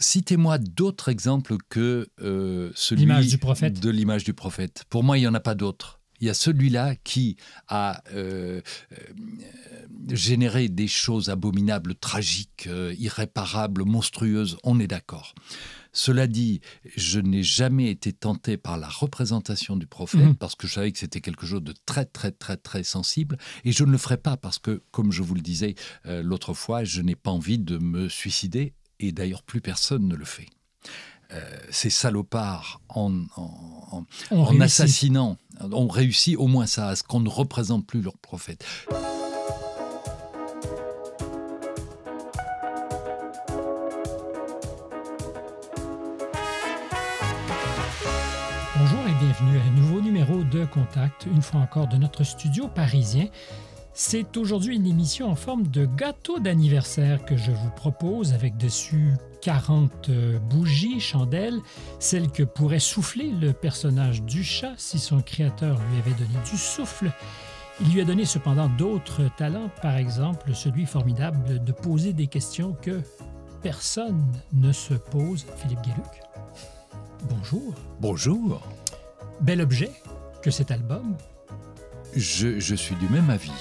Citez-moi d'autres exemples que euh, celui de l'image du prophète. Pour moi, il n'y en a pas d'autres. Il y a celui-là qui a euh, euh, généré des choses abominables, tragiques, irréparables, monstrueuses. On est d'accord. Cela dit, je n'ai jamais été tenté par la représentation du prophète mhm. parce que je savais que c'était quelque chose de très très très très sensible et je ne le ferai pas parce que, comme je vous le disais l'autre fois, je n'ai pas envie de me suicider et d'ailleurs plus personne ne le fait. Euh, ces salopards en, en assassinant ont réussi au moins ça, à ce qu'on ne représente plus leur prophète. Bonjour et bienvenue à un nouveau numéro de Contact, une fois encore de notre studio parisien. C'est aujourd'hui une émission en forme de gâteau d'anniversaire que je vous propose avec dessus 40 euh, bougies, chandelles, celles que pourrait souffler le personnage du chat si son créateur lui avait donné du souffle. Il lui a donné cependant d'autres talents, par exemple celui formidable de poser des questions que personne ne se pose. Philippe Guéluc, bonjour. Bonjour. Bel objet que cet album. Je, je suis du même avis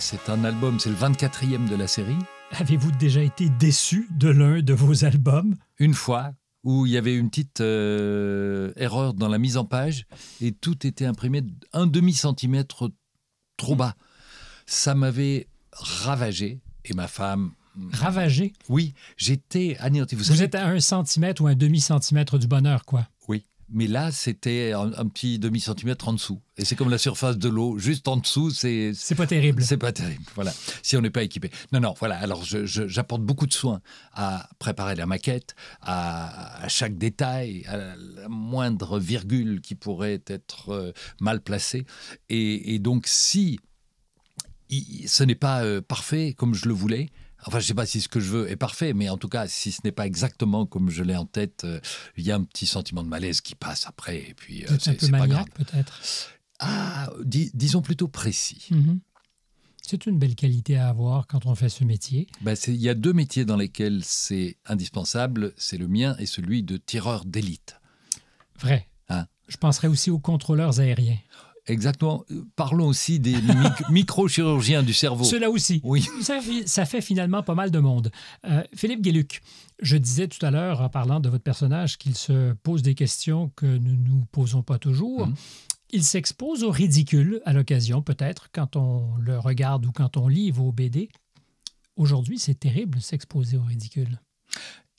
c'est un album, c'est le 24e de la série. Avez-vous déjà été déçu de l'un de vos albums Une fois, où il y avait une petite euh, erreur dans la mise en page et tout était imprimé un demi-centimètre trop bas. Ça m'avait ravagé et ma femme Ravagé. Oui, j'étais anéanti. Vous, êtes à un centimètre ou un demi-centimètre du bonheur, quoi. Mais là, c'était un, petit demi-centimètre en dessous. Et c'est comme la surface de l'eau, juste en dessous, c'est... C'est pas terrible. C'est pas terrible, voilà, si on n'est pas équipé. Non, non, voilà, alors j'apporte beaucoup de soin à préparer la maquette, à, chaque détail, à la moindre virgule qui pourrait être euh, mal placée. et donc, si ce n'est pas euh, parfait comme je le voulais, Enfin, je ne sais pas si ce que je veux est parfait, mais en tout cas, si ce n'est pas exactement comme je l'ai en tête, euh, il y a un petit sentiment de malaise qui passe après. Et puis, euh, c'est pas grave. Peut-être. Ah, disons plutôt précis. Mm-hmm. C'est une belle qualité à avoir quand on fait ce métier. Ben, il y a deux métiers dans lesquels c'est indispensable. C'est le mien et celui de tireur d'élite. Vrai. Hein? Je penserais aussi aux contrôleurs aériens. Exactement. Euh, parlons aussi des microchirurgiens du cerveau. Cela aussi. Oui. Ça, fait, finalement pas mal de monde. Euh, Philippe Guéluc, je disais tout à l'heure en parlant de votre personnage qu'il se pose des questions que nous ne nous posons pas toujours. Mmh. Il s'expose au ridicule à l'occasion, peut-être, quand on le regarde ou quand on lit vos BD. Aujourd'hui, c'est terrible s'exposer au ridicule.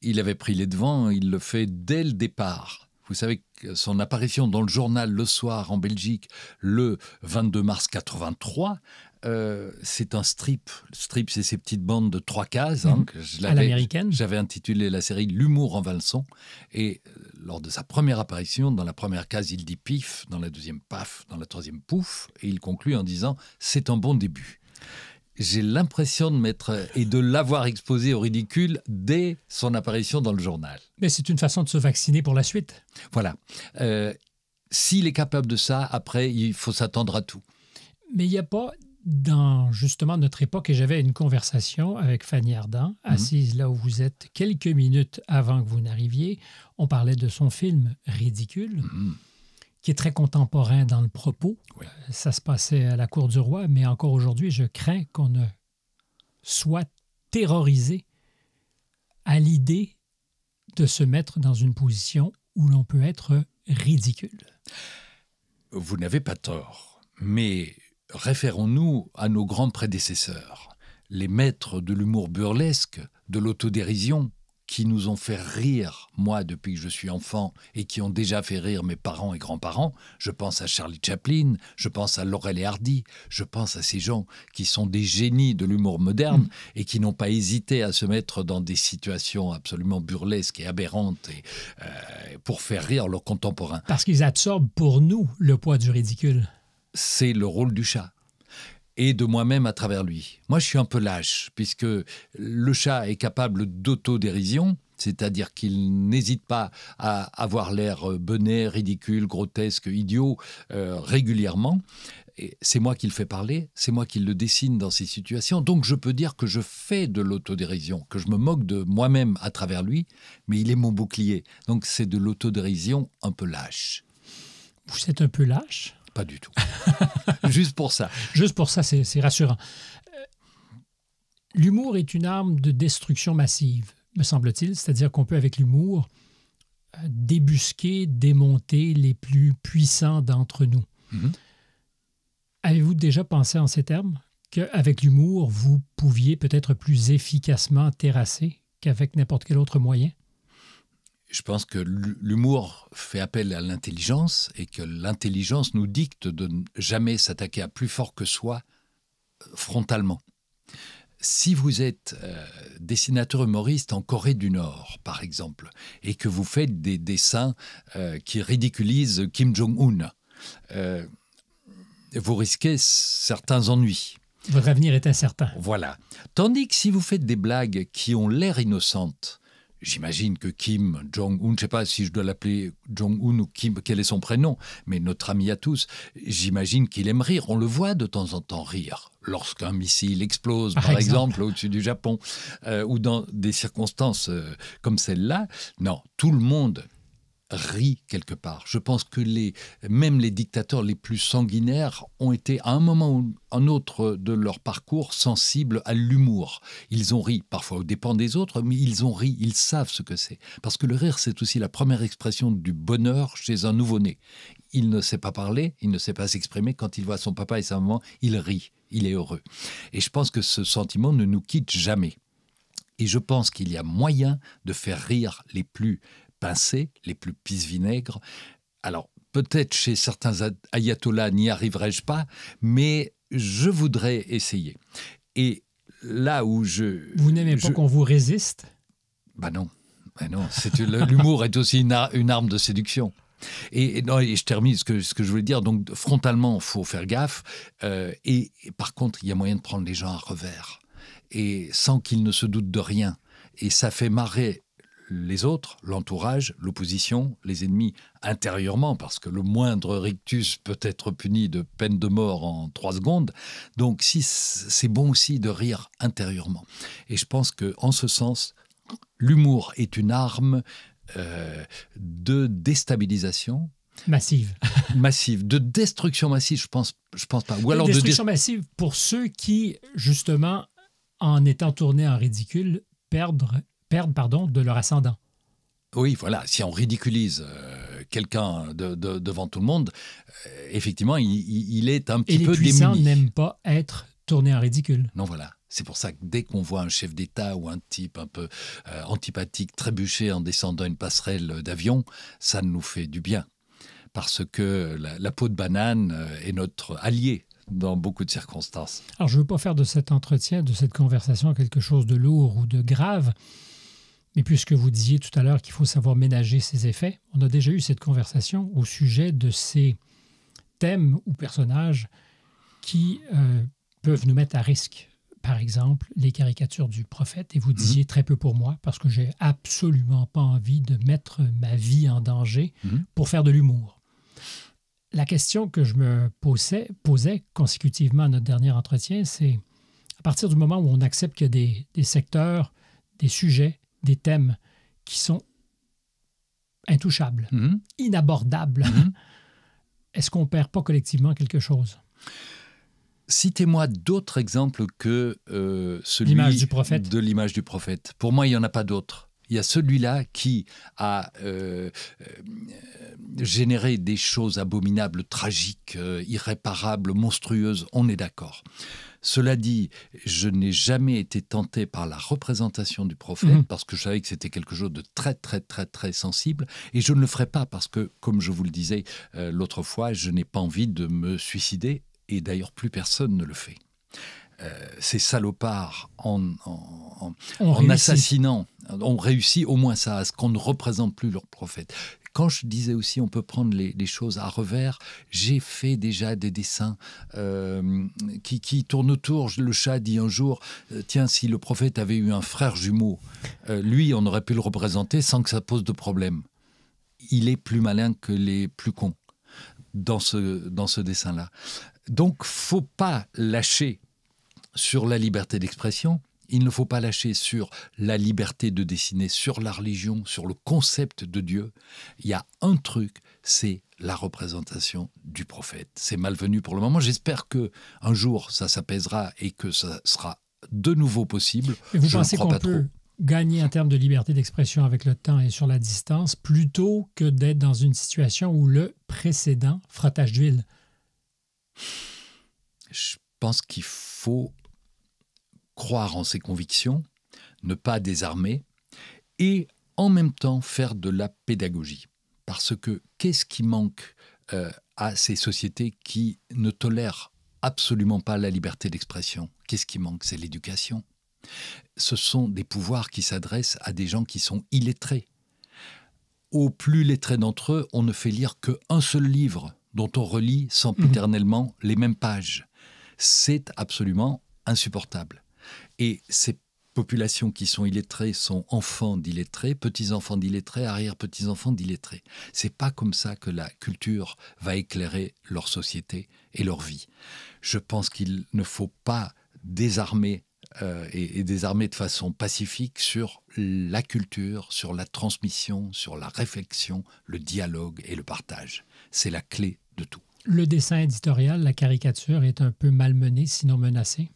Il avait pris les devants, il le fait dès le départ. Vous savez que son apparition dans le journal Le Soir en Belgique le 22 mars 83, euh, c'est un strip. Strip, c'est ces petites bandes de trois cases. Hein, mhm. à l'américaine. J'avais intitulé la série L'humour en valson. Et euh, lors de sa première apparition, dans la première case, il dit pif, dans la deuxième paf, dans la troisième pouf. Et il conclut en disant C'est un bon début j'ai l'impression de mettre et de l'avoir exposé au ridicule dès son apparition dans le journal. Mais c'est une façon de se vacciner pour la suite. Voilà. Euh, s'il est capable de ça, après, il faut s'attendre à tout. Mais il n'y a pas dans justement notre époque, et j'avais une conversation avec Fanny Ardant, mhm. assise là où vous êtes, quelques minutes avant que vous n'arriviez, on parlait de son film Ridicule. Mhm qui est très contemporain dans le propos. Euh, ça se passait à la cour du roi, mais encore aujourd'hui, je crains qu'on ne soit terrorisé à l'idée de se mettre dans une position où l'on peut être ridicule. Vous n'avez pas tort, mais référons-nous à nos grands prédécesseurs, les maîtres de l'humour burlesque, de l'autodérision, qui nous ont fait rire, moi, depuis que je suis enfant, et qui ont déjà fait rire mes parents et grands-parents. Je pense à Charlie Chaplin, je pense à Laurel et Hardy, je pense à ces gens qui sont des génies de l'humour moderne mm. et qui n'ont pas hésité à se mettre dans des situations absolument burlesques et aberrantes euh, pour faire rire leurs contemporains. Parce qu'ils absorbent pour nous le poids du ridicule. C'est le rôle du chat et de moi-même à travers lui. Moi, je suis un peu lâche, puisque le chat est capable d'autodérision, c'est-à-dire qu'il n'hésite pas à avoir l'air euh, benet, ridicule, grotesque, idiot euh, régulièrement. C'est moi qui le fais parler, c'est moi qui le dessine dans ces situations, donc je peux dire que je fais de l'autodérision, que je me moque de moi-même à travers lui, mais il est mon bouclier. Donc c'est de l'autodérision un peu lâche. Vous êtes un peu lâche pas du tout. Juste pour ça. Juste pour ça, c'est rassurant. Euh, l'humour est une arme de destruction massive, me semble-t-il. C'est-à-dire qu'on peut, avec l'humour, euh, débusquer, démonter les plus puissants d'entre nous. Mhm. Avez-vous déjà pensé en ces termes qu'avec l'humour, vous pouviez peut-être plus efficacement terrasser qu'avec n'importe quel autre moyen je pense que l'humour fait appel à l'intelligence et que l'intelligence nous dicte de ne jamais s'attaquer à plus fort que soi euh, frontalement. Si vous êtes euh, dessinateur humoriste en Corée du Nord, par exemple, et que vous faites des dessins euh, qui ridiculisent Kim Jong-un, vous risquez certains ennuis. Votre avenir est incertain. Voilà. Tandis que si vous faites des blagues qui ont l'air innocentes, j'imagine que Kim Jong-un, je ne sais pas si je dois l'appeler Jong-un ou Kim, quel est son prénom, mais notre ami à tous, j'imagine qu'il aime rire. On le voit de temps en temps rire lorsqu'un missile explose, par, exemple, au-dessus du Japon, euh, ou dans des circonstances euh, comme celle-là. Non, tout le monde rit quelque part. Je pense que les, même les dictateurs les plus sanguinaires ont été à un moment ou un autre de leur parcours sensibles à l'humour. Ils ont ri, parfois aux dépens des autres, mais ils ont ri, ils savent ce que c'est. Parce que le rire, c'est aussi la première expression du bonheur chez un nouveau-né. Il ne sait pas parler, il ne sait pas s'exprimer. Quand il voit son papa et sa maman, il rit, il est heureux. Et je pense que ce sentiment ne nous quitte jamais. Et je pense qu'il y a moyen de faire rire les plus pincées, les plus pisse vinaigre Alors, peut-être chez certains ayatollahs n'y arriverai-je pas, mais je voudrais essayer. Et là où je... Vous n'aimez pas qu'on vous résiste Ben non. Bah non, l'humour est aussi une, arme de séduction. Et, non, je termine ce que, ce que je voulais dire. Donc, frontalement, il faut faire gaffe. Euh, et, et, par contre, il y a moyen de prendre les gens à revers. Et sans qu'ils ne se doutent de rien. Et ça fait marrer les autres, l'entourage, l'opposition, les ennemis intérieurement, parce que le moindre rictus peut être puni de peine de mort en trois secondes. Donc si c'est bon aussi de rire intérieurement. Et je pense que en ce sens, l'humour est une arme euh, de déstabilisation, Massive. massive. De destruction massive, je pense, je pense pas. Ou alors de destruction massive pour ceux qui, justement, en étant tournés en ridicule, perdent perdent pardon, de leur ascendant. Oui, voilà, si on ridiculise euh, quelqu'un devant tout le monde, euh, effectivement, il, est un petit peu démuni. Les puissants n'aiment pas être tournés en ridicule. Non, voilà. C'est pour ça que dès qu'on voit un chef d'État ou un type un peu euh, antipathique trébucher en descendant une passerelle d'avion, ça nous fait du bien. Parce que la, la peau de banane est notre allié dans beaucoup de circonstances. Alors je ne veux pas faire de cet entretien, de cette conversation quelque chose de lourd ou de grave. Mais puisque vous disiez tout à l'heure qu'il faut savoir ménager ses effets, on a déjà eu cette conversation au sujet de ces thèmes ou personnages qui euh, peuvent nous mettre à risque. Par exemple, les caricatures du prophète, et vous mhm. disiez très peu pour moi, parce que j'ai absolument pas envie de mettre ma vie en danger mhm. pour faire de l'humour. La question que je me posais, posais consécutivement à notre dernier entretien, c'est à partir du moment où on accepte qu'il y a des secteurs, des sujets des thèmes qui sont intouchables, mhm. inabordables, mhm. est-ce qu'on perd pas collectivement quelque chose Citez-moi d'autres exemples que euh, celui de l'image du prophète. Pour moi, il n'y en a pas d'autres. Il y a celui-là qui a euh, euh, généré des choses abominables, tragiques, irréparables, monstrueuses. On est d'accord. Cela dit, je n'ai jamais été tenté par la représentation du prophète mhm. parce que je savais que c'était quelque chose de très, très, très, très sensible. Et je ne le ferai pas parce que, comme je vous le disais euh, l'autre fois, je n'ai pas envie de me suicider. Et d'ailleurs, plus personne ne le fait. Euh, ces salopards en, en, en assassinant ont réussi au moins ça, à ce qu'on ne représente plus leur prophète. Quand je disais aussi on peut prendre les, choses à revers, j'ai fait déjà des dessins euh, qui, qui, tournent autour. Le chat dit un jour, euh, tiens, si le prophète avait eu un frère jumeau, euh, lui, on aurait pu le représenter sans que ça pose de problème. Il est plus malin que les plus cons dans ce, dans ce dessin-là. Donc, faut pas lâcher sur la liberté d'expression, il ne faut pas lâcher sur la liberté de dessiner, sur la religion, sur le concept de Dieu. Il y a un truc, c'est la représentation du prophète. C'est malvenu pour le moment. J'espère que un jour ça s'apaisera et que ça sera de nouveau possible. vous pensez qu'on peut gagner en termes de liberté d'expression avec le temps et sur la distance plutôt que d'être dans une situation où le précédent frottage d'huile Je pense qu'il faut croire en ses convictions, ne pas désarmer, et en même temps faire de la pédagogie. Parce que qu'est-ce qui manque euh, à ces sociétés qui ne tolèrent absolument pas la liberté d'expression Qu'est-ce qui manque C'est l'éducation. Ce sont des pouvoirs qui s'adressent à des gens qui sont illettrés. Au plus lettrés d'entre eux, on ne fait lire qu'un seul livre dont on relit sans éternellement mmh les mêmes pages. C'est absolument insupportable. Et ces populations qui sont illettrées sont enfants d'illettrés, petits-enfants d'illettrés, arrière-petits-enfants d'illettrés. C'est pas comme ça que la culture va éclairer leur société et leur vie. Je pense qu'il ne faut pas désarmer euh, et, et, désarmer de façon pacifique sur la culture, sur la transmission, sur la réflexion, le dialogue et le partage. C'est la clé de tout. Le dessin éditorial, la caricature est un peu malmenée, sinon menacée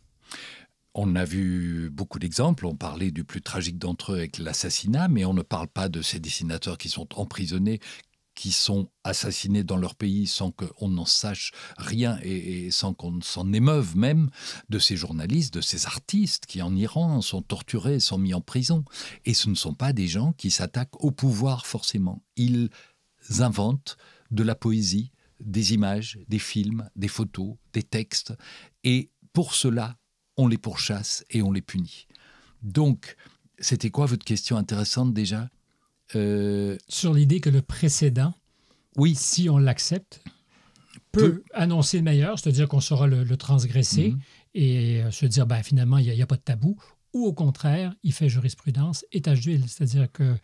on a vu beaucoup d'exemples. On parlait du plus tragique d'entre eux avec l'assassinat, mais on ne parle pas de ces dessinateurs qui sont emprisonnés, qui sont assassinés dans leur pays sans qu'on n'en sache rien et, sans qu'on s'en émeuve même, de ces journalistes, de ces artistes qui en Iran sont torturés, sont mis en prison. Et ce ne sont pas des gens qui s'attaquent au pouvoir forcément. Ils inventent de la poésie, des images, des films, des photos, des textes. Et pour cela, on les pourchasse et on les punit. Donc, c'était quoi votre question intéressante déjà euh, Sur l'idée que le précédent, oui. si on l'accepte, peut, annoncer le meilleur, c'est-à-dire qu'on saura le, transgresser mhm. et euh, se dire ben, finalement, il n'y a, pas de tabou, ou au contraire, il fait jurisprudence, étage d'huile, c'est-à-dire que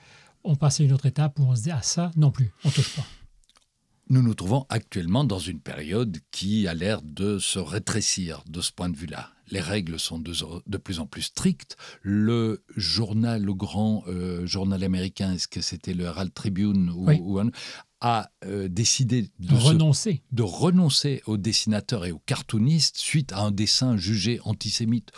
on passe à une autre étape où on se dit ah ça non plus, on touche pas nous nous trouvons actuellement dans une période qui a l'air de se rétrécir de ce point de vue-là. Les règles sont de, plus en plus strictes. Le journal, le grand euh, journal américain, est-ce que c'était le Herald Tribune ou, a euh, décidé de renoncer. de renoncer aux dessinateurs et aux cartoonistes suite à un dessin jugé antisémite.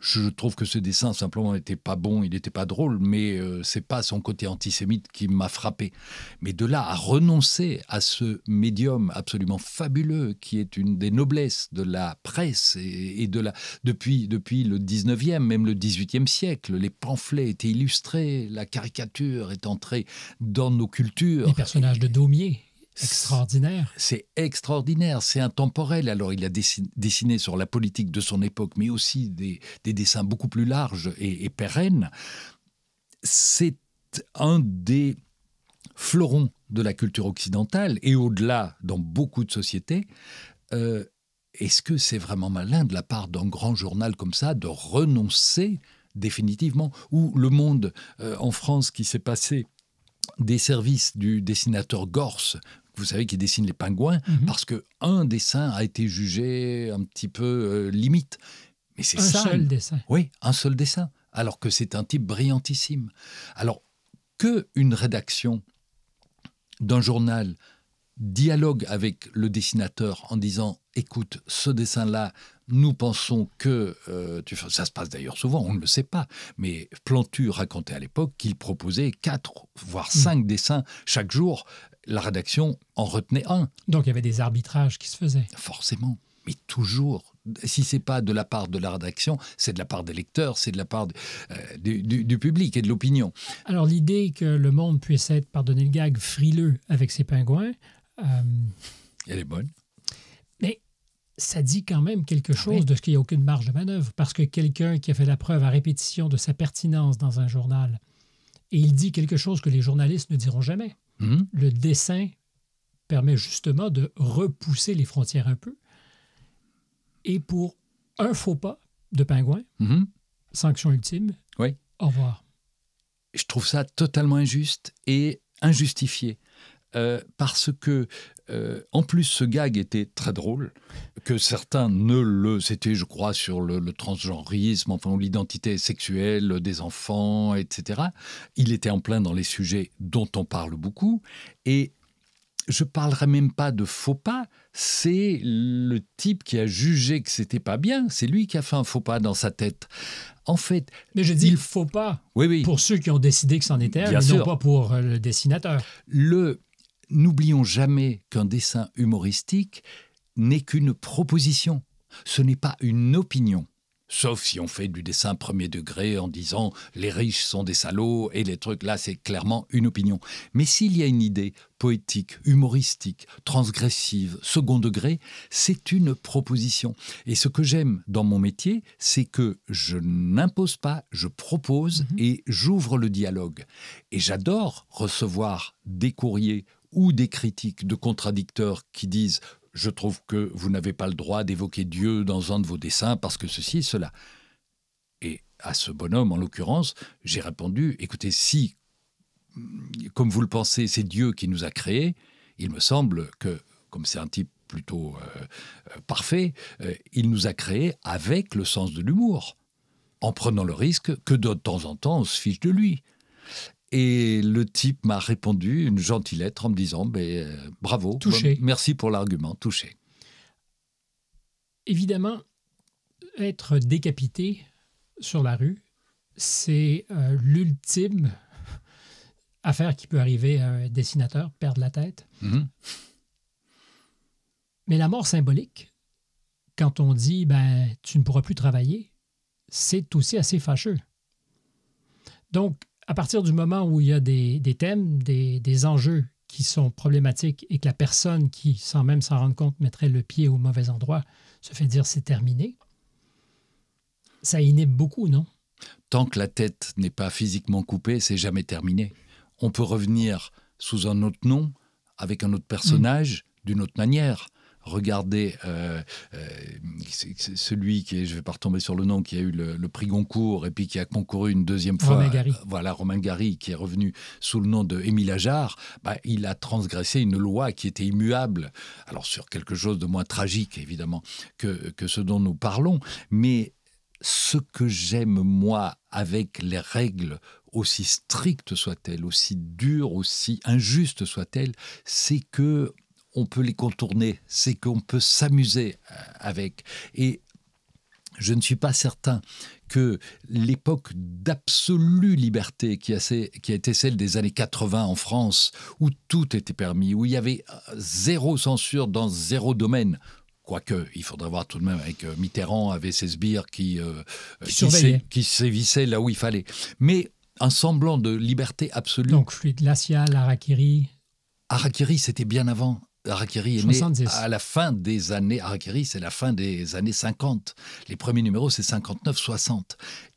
Je trouve que ce dessin simplement n'était pas bon, il n'était pas drôle, mais euh, c'est pas son côté antisémite qui m'a frappé. Mais de là à renoncer à ce médium absolument fabuleux qui est une des noblesses de la presse et, de la depuis le 19e, même le 18e siècle, les pamphlets étaient illustrés, la caricature est entrée dans nos cultures. Les personnages de Daumier extraordinaire. C'est extraordinaire, c'est intemporel. Alors il a dessiné sur la politique de son époque, mais aussi des, dessins beaucoup plus larges et, pérennes. C'est un des fleurons de la culture occidentale et au-delà dans beaucoup de sociétés. Euh, est-ce que c'est vraiment malin de la part d'un grand journal comme ça de renoncer définitivement Ou le monde euh, en France qui s'est passé des services du dessinateur Gorse, vous savez, qui dessine les pingouins, mhm. parce que un dessin a été jugé un petit peu euh, limite. Mais c'est ça. Un seul dessin. Oui, un seul dessin. Alors que c'est un type brillantissime. Alors que une rédaction d'un journal dialogue avec le dessinateur en disant écoute, ce dessin-là nous pensons que, euh, ça se passe d'ailleurs souvent, on ne le sait pas, mais Plantu racontait à l'époque qu'il proposait quatre, voire hmm. cinq dessins chaque jour. La rédaction en retenait un. Donc il y avait des arbitrages qui se faisaient. Forcément, mais toujours. Si c'est pas de la part de la rédaction, c'est de la part des lecteurs, c'est de la part euh, du, public et de l'opinion. Alors l'idée que le monde puisse être, pardonnez le gag, frileux avec ses pingouins... Euh, Elle est bonne ça dit quand même quelque ah chose de ce qu'il n'y a aucune marge de manœuvre, parce que quelqu'un qui a fait la preuve à répétition de sa pertinence dans un journal, et il dit quelque chose que les journalistes ne diront jamais. Hmm. Le dessin permet justement de repousser les frontières un peu. Et pour un faux pas de pingouin, hmm. sanction ultime, oui. au revoir. Je trouve ça totalement injuste et injustifié. Euh, parce que euh, en plus, ce gag était très drôle, que certains ne le... C'était, je crois, sur le, le transgenrisme, enfin, l'identité sexuelle des enfants, etc. Il était en plein dans les sujets dont on parle beaucoup. Et je parlerai même pas de faux pas, c'est le type qui a jugé que c'était pas bien, c'est lui qui a fait un faux pas dans sa tête. En fait, mais je dis il... faux pas oui, oui. pour ceux qui ont décidé que c'en était, bien mais non pas pour euh, le dessinateur. Le n'oublions jamais qu'un dessin humoristique n'est qu'une proposition, ce n'est pas une opinion. Sauf si on fait du dessin premier degré en disant les riches sont des salauds et les trucs là, c'est clairement une opinion. Mais s'il y a une idée poétique, humoristique, transgressive, second degré, c'est une proposition. Et ce que j'aime dans mon métier, c'est que je n'impose pas, je propose mhm. et j'ouvre le dialogue. Et j'adore recevoir des courriers ou des critiques de contradicteurs qui disent je trouve que vous n'avez pas le droit d'évoquer Dieu dans un de vos dessins parce que ceci et cela. Et à ce bonhomme, en l'occurrence, j'ai répondu, écoutez, si, mm, comme vous le pensez, c'est Dieu qui nous a créés, il me semble que, comme c'est un type plutôt euh, euh, parfait, euh, il nous a créés avec le sens de l'humour, en prenant le risque que de temps en temps on se fiche de lui. Et le type m'a répondu une gentille lettre en me disant mais, ben, euh, bravo, touché. merci pour l'argument, touché. Évidemment, être décapité sur la rue, c'est euh, l'ultime affaire qui peut arriver à un dessinateur, perdre la tête. Mhm. Mais la mort symbolique, quand on dit ben, tu ne pourras plus travailler, c'est aussi assez fâcheux. Donc, à partir du moment où il y a des, thèmes, des, enjeux qui sont problématiques et que la personne qui, sans même s'en rendre compte, mettrait le pied au mauvais endroit, se fait dire c'est terminé, ça inhibe beaucoup, non? Tant que la tête n'est pas physiquement coupée, c'est jamais terminé. On peut revenir sous un autre nom, avec un autre mm. personnage, d'une autre manière regardez euh, euh, celui qui est, je vais pas retomber sur le nom, qui a eu le, prix Goncourt et puis qui a concouru une deuxième fois. Euh, voilà, Romain Gary, qui est revenu sous le nom de Émile Ajar, bah, il a transgressé une loi qui était immuable. Alors, sur quelque chose de moins tragique, évidemment, que, que ce dont nous parlons, mais ce que j'aime, moi, avec les règles aussi strictes soient-elles, aussi dures, aussi injustes soient-elles, c'est que on peut les contourner, c'est qu'on peut s'amuser euh, avec. Et je ne suis pas certain que l'époque d'absolue liberté qui a, été celle des années 80 en France, où tout était permis, où il y avait euh, zéro censure dans zéro domaine, Quoique, il faudrait voir tout de même avec euh, Mitterrand, avec ses sbires qui, qui, sévissaient là où il fallait. Mais un semblant de liberté absolue. Donc fluide glacial, Arakiri. Arakiri, c'était bien avant. Harakiri est né à la fin des années. c'est la fin des années 50. Les premiers numéros, c'est 59-60.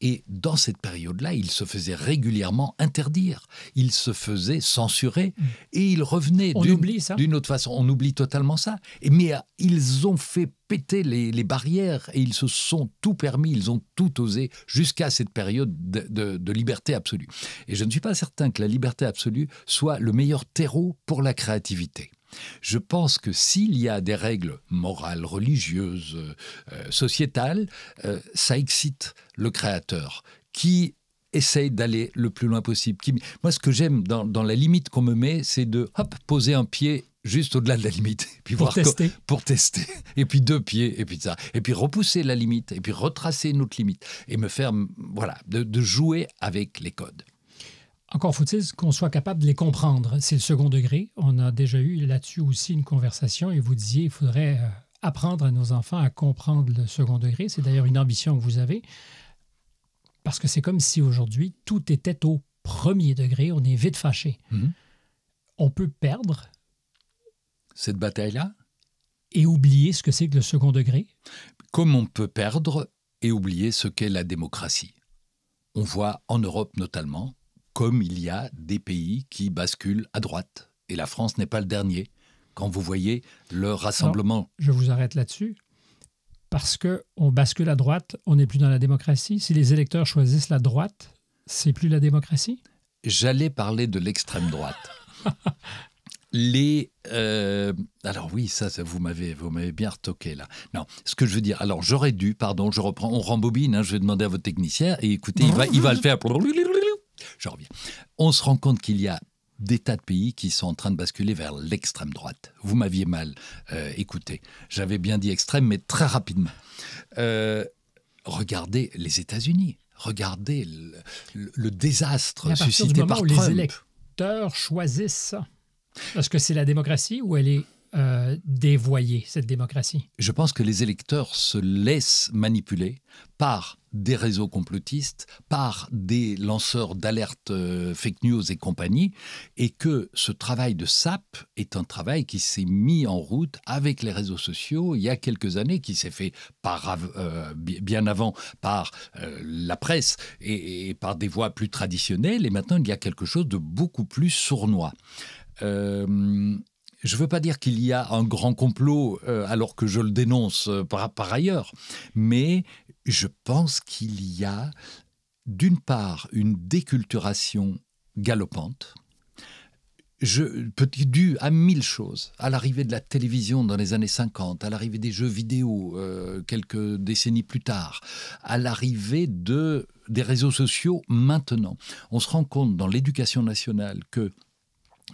Et dans cette période-là, il se faisait régulièrement interdire. Il se faisait censurer. Mm. Et il revenait d'une autre façon. On oublie totalement ça. mais euh, ils ont fait péter les, barrières et ils se sont tout permis, ils ont tout osé jusqu'à cette période de, liberté absolue. Et je ne suis pas certain que la liberté absolue soit le meilleur terreau pour la créativité. Je pense que s'il y a des règles morales, religieuses, euh, euh, sociétales, euh, ça excite le créateur qui essaye d'aller le plus loin possible. Qui... Moi, ce que j'aime dans, la limite qu'on me met, c'est de poser un pied juste au-delà de la limite. puis pour, voir tester. pour tester. Et puis deux pieds, et puis ça. Et puis repousser la limite, et puis retracer notre limite. Et me faire, voilà, de jouer avec les codes. Encore faut-il qu'on soit capable de les comprendre. C'est le second degré. On a déjà eu là-dessus aussi une conversation et vous disiez il faudrait euh, apprendre à nos enfants à comprendre le second degré. C'est d'ailleurs une ambition que vous avez. Parce que c'est comme si aujourd'hui, tout était au premier degré. On est vite fâché. Mhm. On peut perdre. Cette bataille-là Et oublier ce que c'est que le second degré Comme on peut perdre et oublier ce qu'est la démocratie. On voit en Europe notamment comme il y a des pays qui basculent à droite. Et la France n'est pas le dernier. Quand vous voyez le rassemblement. je vous arrête là-dessus. Parce qu'on bascule à droite, on n'est plus dans la démocratie. Si les électeurs choisissent la droite, c'est plus la démocratie J'allais parler de l'extrême droite. les euh, alors oui ça, vous m'avez bien retoqué là non ce que je veux dire alors j'aurais dû pardon je reprends on rembobine hein, je vais demander à votre technicien et écoutez il va il va le faire on se rend compte qu'il y a des tas de pays qui sont en train de basculer vers l'extrême droite. Vous m'aviez mal euh, écouté. J'avais bien dit extrême, mais très rapidement. Euh, regardez les États-Unis. Regardez le, désastre suscité par où Les électeurs choisissent. parce ce que c'est la démocratie ou elle est euh, dévoyer cette démocratie Je pense que les électeurs se laissent manipuler par des réseaux complotistes, par des lanceurs d'alerte euh, fake news et compagnie, et que ce travail de SAP est un travail qui s'est mis en route avec les réseaux sociaux il y a quelques années, qui s'est fait par, euh, bien avant par la presse et, et, par des voies plus traditionnelles, et maintenant il y a quelque chose de beaucoup plus sournois je ne veux pas dire qu'il y a un grand complot, euh, alors que je le dénonce euh, par, ailleurs, mais je pense qu'il y a, d'une part, une déculturation galopante, je, dû à mille choses, à l'arrivée de la télévision dans les années 50, à l'arrivée des jeux vidéo euh, quelques décennies plus tard, à l'arrivée des réseaux sociaux maintenant. On se rend compte dans l'éducation nationale que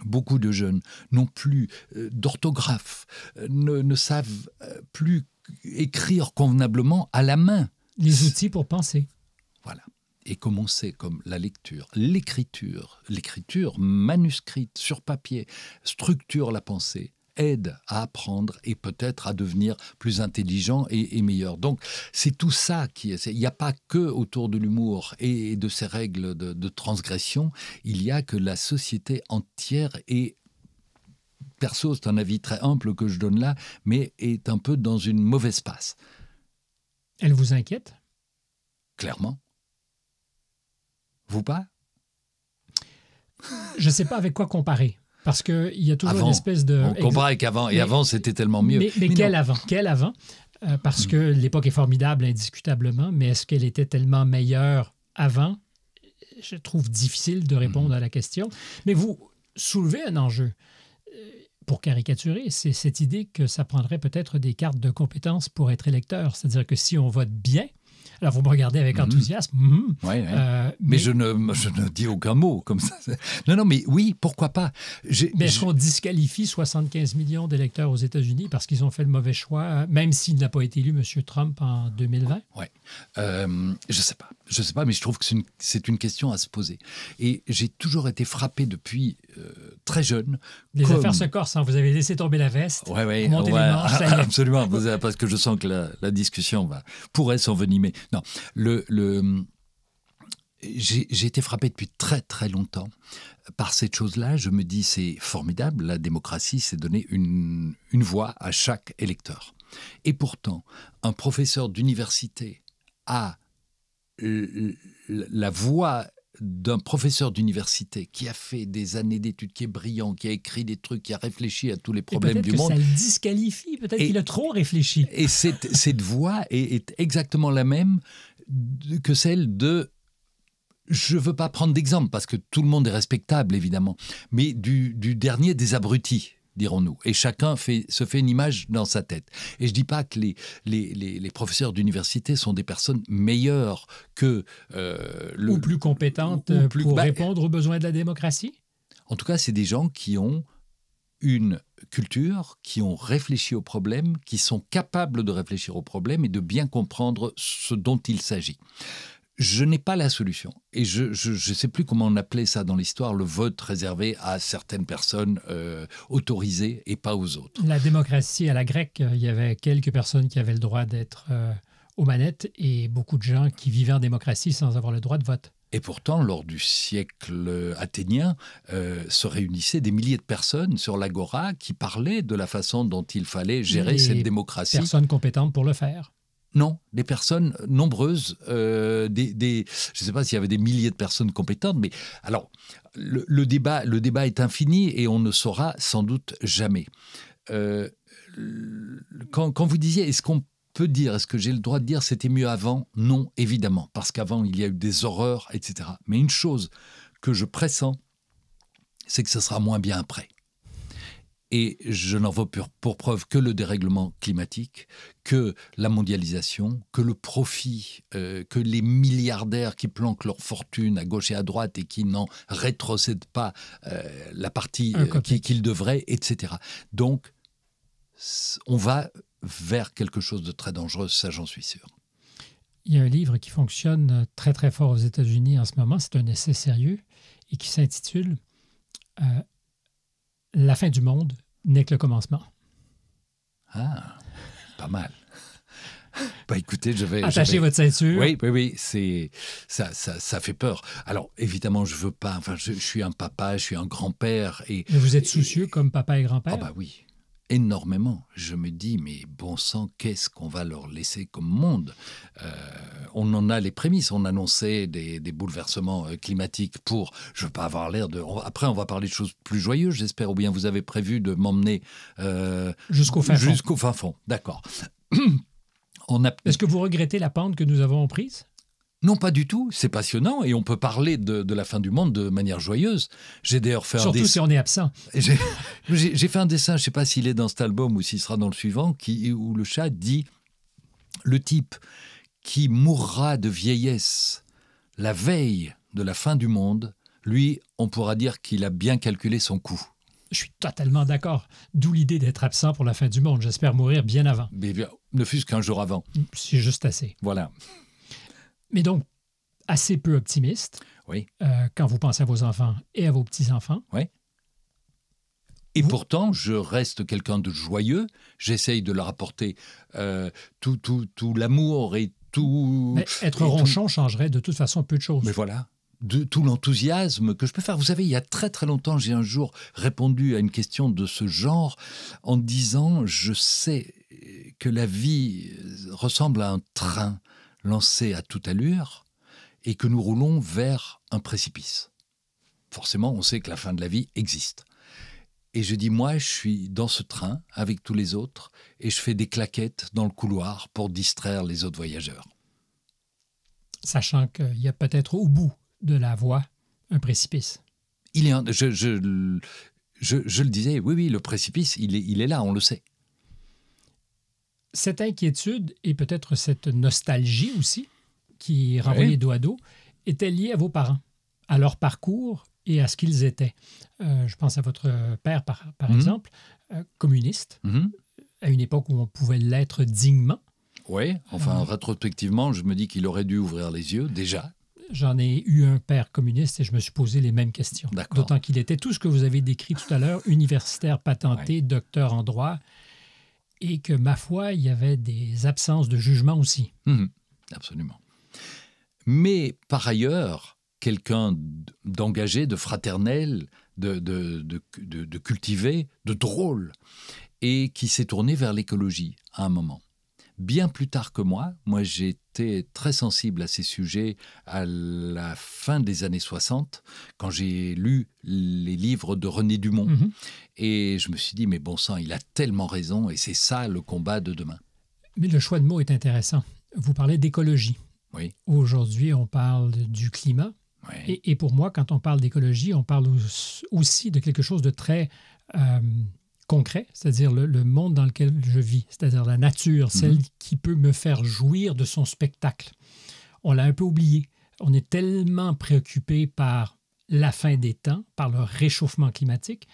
Beaucoup de jeunes n'ont plus euh, d'orthographe, euh, ne, savent euh, plus écrire convenablement à la main. Les outils pour penser. Voilà. Et commencer comme la lecture, l'écriture, l'écriture manuscrite sur papier structure la pensée aide à apprendre et peut-être à devenir plus intelligent et, meilleur. Donc c'est tout ça qui est. Il n'y a pas que autour de l'humour et de ces règles de, de transgression, il y a que la société entière est perso, c'est un avis très ample que je donne là, mais est un peu dans une mauvaise passe. Elle vous inquiète Clairement. Vous pas Je ne sais pas avec quoi comparer. Parce qu'il y a toujours une espèce de. On compare avec avant. Et avant, c'était tellement mieux. Mais, quel avant Quel avant euh, Parce que l'époque est formidable, indiscutablement, mais est-ce qu'elle était tellement meilleure avant Je trouve difficile de répondre mhm. à la question. Mais vous soulevez un enjeu. Euh, pour caricaturer, c'est cette idée que ça prendrait peut-être des cartes de compétences pour être électeur. C'est-à-dire que si on vote bien, alors, vous me regardez avec mhm. enthousiasme. Mhm. Euh, mais, je, ne, je ne dis aucun mot comme ça. Non, non, mais oui, pourquoi pas Mais est-ce qu'on disqualifie 75 millions d'électeurs aux États-Unis parce qu'ils ont fait le mauvais choix, euh, même s'il n'a pas été élu, M. Trump, en 2020? Oui. Euh, je ne sais pas. Je sais pas, mais je trouve que c'est une, question à se poser. Et j'ai toujours été frappé depuis très jeune. Les affaires se corsent, hein. vous avez laissé tomber la veste. Oui, oui. Ouais, ouais, absolument, parce que je sens que la, la discussion va, pourrait s'envenimer. Non, le, le j'ai été frappé depuis très très longtemps par cette chose-là. Je me dis, c'est formidable, la démocratie, c'est donner une, une, voix à chaque électeur. Et pourtant, un professeur d'université a la voix d'un professeur d'université qui a fait des années d'études, qui est brillant, qui a écrit des trucs, qui a réfléchi à tous les problèmes du que monde. Ça le disqualifie, peut-être qu'il a trop réfléchi. Et cette, cette voix est, exactement la même que celle de. Je ne veux pas prendre d'exemple parce que tout le monde est respectable, évidemment, mais du dernier des abrutis dirons-nous. Et chacun fait, se fait une image dans sa tête. Et je ne dis pas que les, les, professeurs d'université sont des personnes meilleures que euh, le... Ou plus compétentes euh, pour bah, répondre aux besoins de la démocratie En tout cas, c'est des gens qui ont une culture, qui ont réfléchi au problème, qui sont capables de réfléchir au problème et de bien comprendre ce dont il s'agit je n'ai pas la solution. Et je ne sais plus comment on appelait ça dans l'histoire, le vote réservé à certaines personnes euh, autorisées et pas aux autres. La démocratie à la grecque, il y avait quelques personnes qui avaient le droit d'être euh, aux manettes et beaucoup de gens qui vivaient en démocratie sans avoir le droit de vote. Et pourtant, lors du siècle athénien, euh, se réunissaient des milliers de personnes sur l'agora qui parlaient de la façon dont il fallait gérer cette démocratie. Personnes compétentes pour le faire. Non, des personnes nombreuses, euh, des, je ne sais pas s'il y avait des milliers de personnes compétentes, mais alors, le, débat, le débat est infini et on ne saura sans doute jamais. Euh, quand, quand vous disiez, est-ce qu'on peut dire, est-ce que j'ai le droit de dire c'était mieux avant Non, évidemment, parce qu'avant, il y a eu des horreurs, etc. Mais une chose que je pressens, c'est que ce sera moins bien après. Et je n'en veux pour, pour, preuve que le dérèglement climatique, que la mondialisation, que le profit, euh, que les milliardaires qui planquent leur fortune à gauche et à droite et qui n'en rétrocèdent pas euh, la partie euh, qu'ils devraient, etc. Donc, on va vers quelque chose de très dangereux, ça j'en suis sûr. Il y a un livre qui fonctionne très très fort aux États-Unis en ce moment, c'est un essai sérieux et qui s'intitule la fin du monde n'est que le commencement. Ah, pas mal. Bah écoutez, je vais. Attachez votre ceinture. Oui, oui, oui, c'est ça, ça, fait peur. Alors évidemment, je veux pas. Enfin, je, suis un papa, je suis un grand-père et. vous êtes soucieux comme papa et grand-père. Ah bah oui, énormément. Je me dis, mais bon sang, qu'est-ce qu'on va leur laisser comme monde euh, On en a les prémices. On annonçait des, bouleversements euh, climatiques pour, je veux pas avoir l'air de. Après, on va parler de choses plus joyeuses, j'espère. Ou bien vous avez prévu de m'emmener euh, jusqu'au fin jusqu'au fin fond. D'accord. Est-ce que vous regrettez la pente que nous avons prise non, pas du tout. C'est passionnant et on peut parler de, la fin du monde de manière joyeuse. J'ai d'ailleurs fait Surtout un dessin. si on est absent. J'ai fait un dessin, je ne sais pas s'il est dans cet album ou s'il sera dans le suivant, qui, où le chat dit Le type qui mourra de vieillesse la veille de la fin du monde, lui, on pourra dire qu'il a bien calculé son coût. Je suis totalement d'accord. D'où l'idée d'être absent pour la fin du monde. J'espère mourir bien avant. ne fût-ce qu'un jour avant. C'est juste assez. Voilà mais donc assez peu optimiste euh, quand vous pensez à vos enfants et à vos petits-enfants. Oui. Et pourtant, je reste quelqu'un de joyeux. J'essaye de leur apporter euh, tout, tout, tout l'amour et tout. être ronchon changerait de toute façon peu de choses. Mais voilà de tout l'enthousiasme que je peux faire. Vous savez, il y a très très longtemps, j'ai un jour répondu à une question de ce genre en disant, je sais que la vie ressemble à un train lancé à toute allure et que nous roulons vers un précipice. Forcément, on sait que la fin de la vie existe. Et je dis, moi, je suis dans ce train avec tous les autres et je fais des claquettes dans le couloir pour distraire les autres voyageurs. Sachant qu'il y a peut-être au bout de la voie un précipice. Il est je, je, le disais, oui, oui, le précipice, il il est là, on le sait cette inquiétude et peut-être cette nostalgie aussi, qui renvoie les doigts d'eau, était liée à vos parents, à leur parcours et à ce qu'ils étaient. Euh, je pense à votre père, par, mhm. exemple, euh, communiste, mhm. à une époque où on pouvait l'être dignement. Oui, enfin, euh. rétrospectivement, je me dis qu'il aurait dû ouvrir les yeux déjà. J'en ai eu un père communiste et je me suis posé les mêmes questions. D'autant qu'il était tout ce que vous avez décrit tout à l'heure, universitaire patenté, docteur en droit et que, ma foi, il y avait des absences de jugement aussi. Mhm. absolument. Mais par ailleurs, quelqu'un d'engagé, de fraternel, de, de, de, de, cultivé, de drôle, et qui s'est tourné vers l'écologie à un moment bien plus tard que moi. Moi, j'étais très sensible à ces sujets à la fin des années 60, quand j'ai lu les livres de René Dumont. Mhm. Et je me suis dit, mais bon sang, il a tellement raison, et c'est ça le combat de demain. Mais le choix de mots est intéressant. Vous parlez d'écologie. Oui. Aujourd'hui, on parle du climat. Oui. Et, pour moi, quand on parle d'écologie, on parle aussi de quelque chose de très... Euh, concret, c'est-à-dire le, monde dans lequel je vis, c'est-à-dire la nature, mhm. celle qui peut me faire jouir de son spectacle. On l'a un peu oublié. On est tellement préoccupé par la fin des temps, par le réchauffement climatique.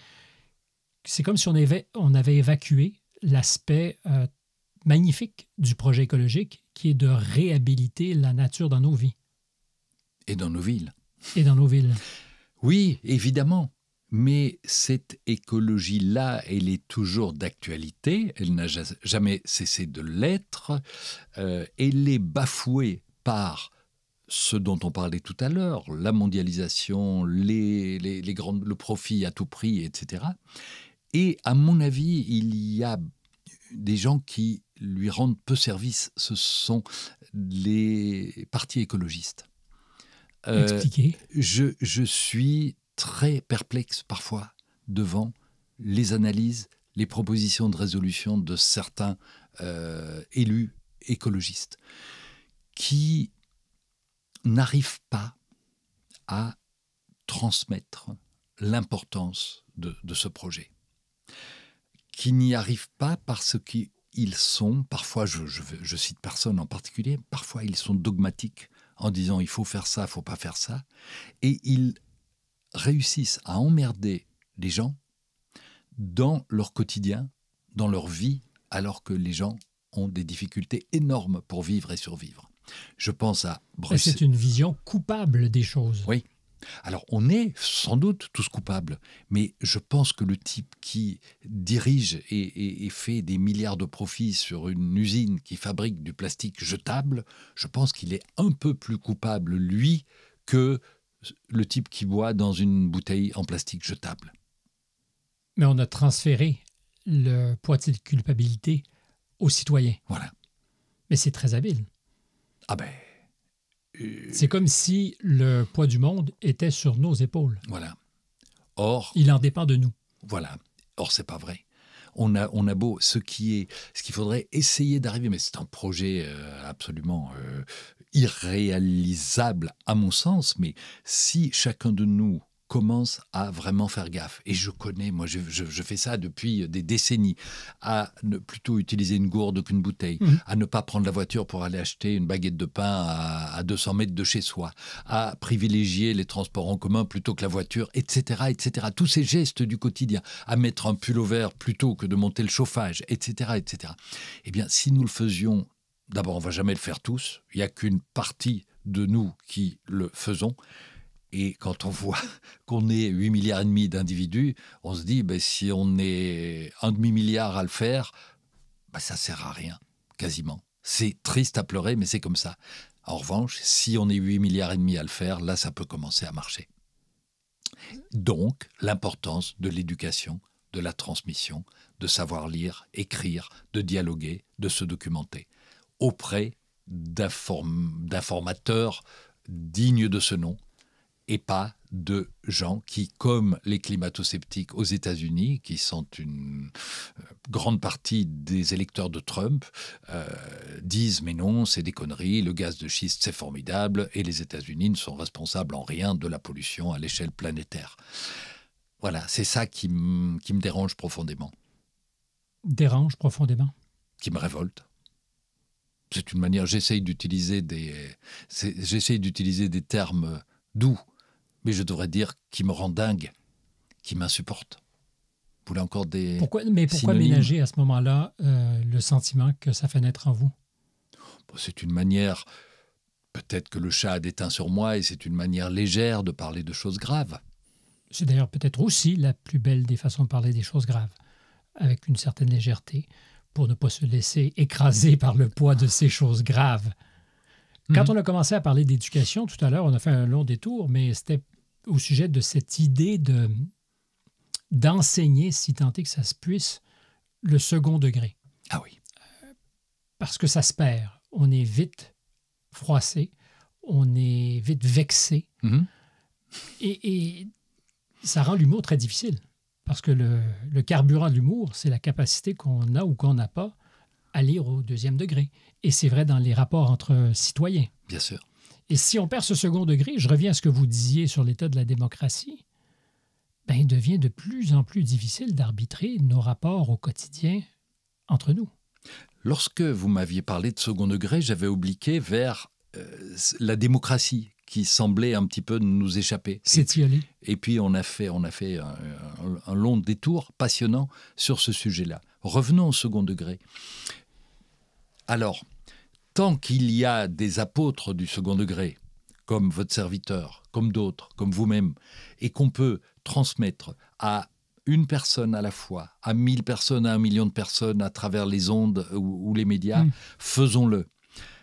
C'est comme si on avait, évacué l'aspect euh, magnifique du projet écologique qui est de réhabiliter la nature dans nos vies. Et dans nos villes. Et dans nos villes. Oui, évidemment. Mais cette écologie-là, elle est toujours d'actualité, elle n'a jamais cessé de l'être, euh, elle est bafouée par ce dont on parlait tout à l'heure, la mondialisation, les, les, grandes, le profit à tout prix, etc. Et à mon avis, il y a des gens qui lui rendent peu service, ce sont les partis écologistes. Euh, je, je, suis très perplexe parfois devant les analyses, les propositions de résolution de certains euh, élus écologistes qui n'arrivent pas à transmettre l'importance de, ce projet, qui n'y arrivent pas parce qu'ils sont, parfois, je, je, cite personne en particulier, parfois ils sont dogmatiques en disant il faut faire ça, il faut pas faire ça, et ils réussissent à emmerder les gens dans leur quotidien, dans leur vie, alors que les gens ont des difficultés énormes pour vivre et survivre. Je pense à C'est une vision coupable des choses. Oui. Alors on est sans doute tous coupables, mais je pense que le type qui dirige et fait des milliards de profits sur une usine qui fabrique du plastique jetable, je pense qu'il est un peu plus coupable, lui, que le type qui boit dans une bouteille en plastique jetable. Mais on a transféré le poids de culpabilité aux citoyens. Voilà. Mais c'est très habile. Ah ben. Euh, c'est comme si le poids du monde était sur nos épaules. Voilà. Or. Il en dépend de nous. Voilà. Or, c'est pas vrai. On a, on a beau ce qui est, ce qu'il faudrait essayer d'arriver, mais c'est un projet euh, absolument euh, irréalisable à mon sens, mais si chacun de nous commence à vraiment faire gaffe, et je connais, moi je, fais ça depuis des décennies, à ne plutôt utiliser une gourde qu'une bouteille, mhm. à ne pas prendre la voiture pour aller acheter une baguette de pain à, 200 mètres de chez soi, à privilégier les transports en commun plutôt que la voiture, etc., etc. Tous ces gestes du quotidien, à mettre un pull au vert plutôt que de monter le chauffage, etc., etc. Eh bien, si nous le faisions D'abord, on ne va jamais le faire tous. Il n'y a qu'une partie de nous qui le faisons. Et quand on voit qu'on est 8 milliards et demi d'individus, on se dit, ben, si on est un demi-milliard à le faire, ça ben, ça sert à rien, quasiment. C'est triste à pleurer, mais c'est comme ça. En revanche, si on est 8 milliards et demi à le faire, là, ça peut commencer à marcher. Donc, l'importance de l'éducation, de la transmission, de savoir lire, écrire, de dialoguer, de se documenter auprès d'informateurs dignes de ce nom et pas de gens qui, comme les climato-sceptiques aux États-Unis, qui sont une euh, grande partie des électeurs de Trump, euh, disent mais non, c'est des conneries, le gaz de schiste c'est formidable et les États-Unis ne sont responsables en rien de la pollution à l'échelle planétaire. Voilà, c'est ça qui me dérange profondément. Dérange profondément Qui me révolte c'est une manière, j'essaye d'utiliser des, d'utiliser des termes doux, mais je devrais dire qui me rend dingue, qui m'insupporte. Vous voulez encore des. Pourquoi, mais pourquoi ménager à ce moment-là euh, le sentiment que ça fait naître en vous C'est une manière. Peut-être que le chat a déteint sur moi et c'est une manière légère de parler de choses graves. C'est d'ailleurs peut-être aussi la plus belle des façons de parler des choses graves, avec une certaine légèreté pour ne pas se laisser écraser par le poids de ces choses graves. Quand hmm. on a commencé à parler d'éducation tout à l'heure, on a fait un long détour, mais c'était au sujet de cette idée de d'enseigner, si tant est que ça se puisse, le second degré. Ah oui. Euh, parce que ça se perd. On est vite froissé, on est vite vexé, mm-hmm. et ça rend l'humour très difficile. Parce que le, carburant de l'humour, c'est la capacité qu'on a ou qu'on n'a pas à lire au deuxième degré. Et c'est vrai dans les rapports entre citoyens. Bien sûr. Et si on perd ce second degré, je reviens à ce que vous disiez sur l'état de la démocratie, ben, il devient de plus en plus difficile d'arbitrer nos rapports au quotidien entre nous. Lorsque vous m'aviez parlé de second degré, j'avais obliqué vers euh, la démocratie qui semblait un petit peu nous échapper. C'est aller. Et puis on a fait, on a fait un, long détour passionnant sur ce sujet-là. Revenons au second degré. Alors, tant qu'il y a des apôtres du second degré, comme votre serviteur, comme d'autres, comme vous-même, et qu'on peut transmettre à une personne à la fois, à mille personnes, à un million de personnes, à travers les ondes ou, les médias, mm. faisons-le.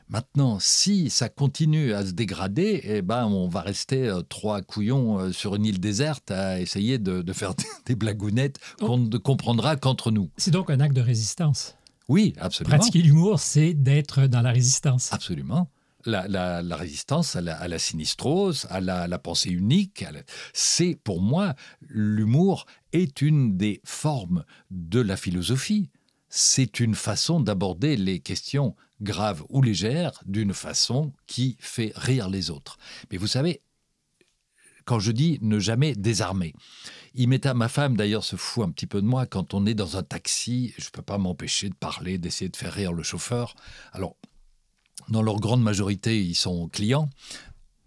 Maintenant, si ça continue à se dégrader, eh ben, on va rester euh, trois couillons euh, sur une île déserte à essayer de, faire des blagounettes oh. qu'on ne comprendra qu'entre nous. C'est donc un acte de résistance. Oui, absolument. Pratiquer l'humour, c'est d'être dans la résistance. Absolument. La, résistance à la, sinistrose, à la, pensée unique, c'est pour moi, l'humour est une des formes de la philosophie c'est une façon d'aborder les questions graves ou légères d'une façon qui fait rire les autres. Mais vous savez, quand je dis ne jamais désarmer. Il m'est à ma femme d'ailleurs se fout un petit peu de moi quand on est dans un taxi, je ne peux pas m'empêcher de parler, d'essayer de faire rire le chauffeur. Alors dans leur grande majorité, ils sont clients,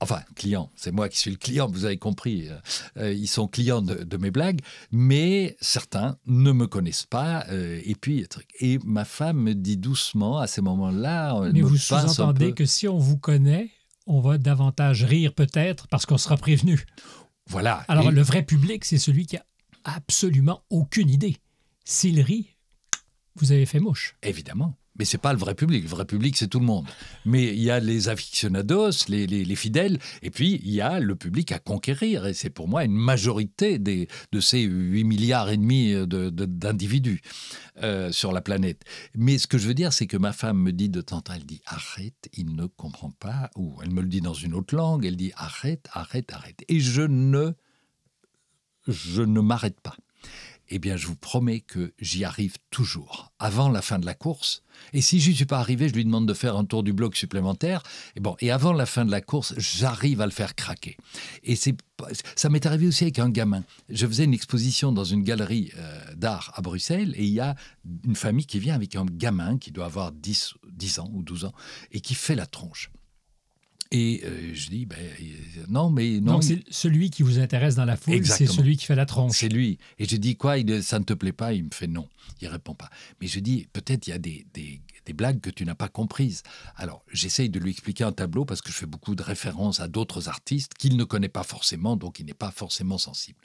Enfin, client, c'est moi qui suis le client, vous avez compris. Euh, euh, ils sont clients de, mes blagues, mais certains ne me connaissent pas. Euh, et puis, et ma femme me dit doucement à ces moments-là. Mais vous sous-entendez que si on vous connaît, on va davantage rire peut-être parce qu'on sera prévenu. Voilà. Alors, le vrai public, c'est celui qui a absolument aucune idée. S'il rit, vous avez fait mouche. Évidemment mais c'est pas le vrai public. Le vrai public, c'est tout le monde. Mais il y a les aficionados, les, les, fidèles, et puis il y a le public à conquérir. Et c'est pour moi une majorité des, de ces 8 milliards et demi d'individus euh, sur la planète. Mais ce que je veux dire, c'est que ma femme me dit de temps en temps, elle dit arrête, il ne comprend pas, ou elle me le dit dans une autre langue, elle dit arrête, arrête, arrête. Et je ne, je ne m'arrête pas eh bien je vous promets que j'y arrive toujours, avant la fin de la course. Et si je ne suis pas arrivé, je lui demande de faire un tour du bloc supplémentaire. Et bon, et avant la fin de la course, j'arrive à le faire craquer. Et ça m'est arrivé aussi avec un gamin. Je faisais une exposition dans une galerie euh, d'art à Bruxelles et il y a une famille qui vient avec un gamin qui doit avoir 10, 10 ans ou 12 ans et qui fait la tronche. Et euh, je dis, ben, euh, non, mais non. Donc, c'est celui qui vous intéresse dans la foule, c'est celui qui fait la tronche. C'est lui. Et je dis, quoi, ça ne te plaît pas Il me fait non. Il répond pas. Mais je dis, peut-être il y a des, blagues que tu n'as pas comprises. Alors, j'essaye de lui expliquer un tableau parce que je fais beaucoup de références à d'autres artistes qu'il ne connaît pas forcément, donc il n'est pas forcément sensible.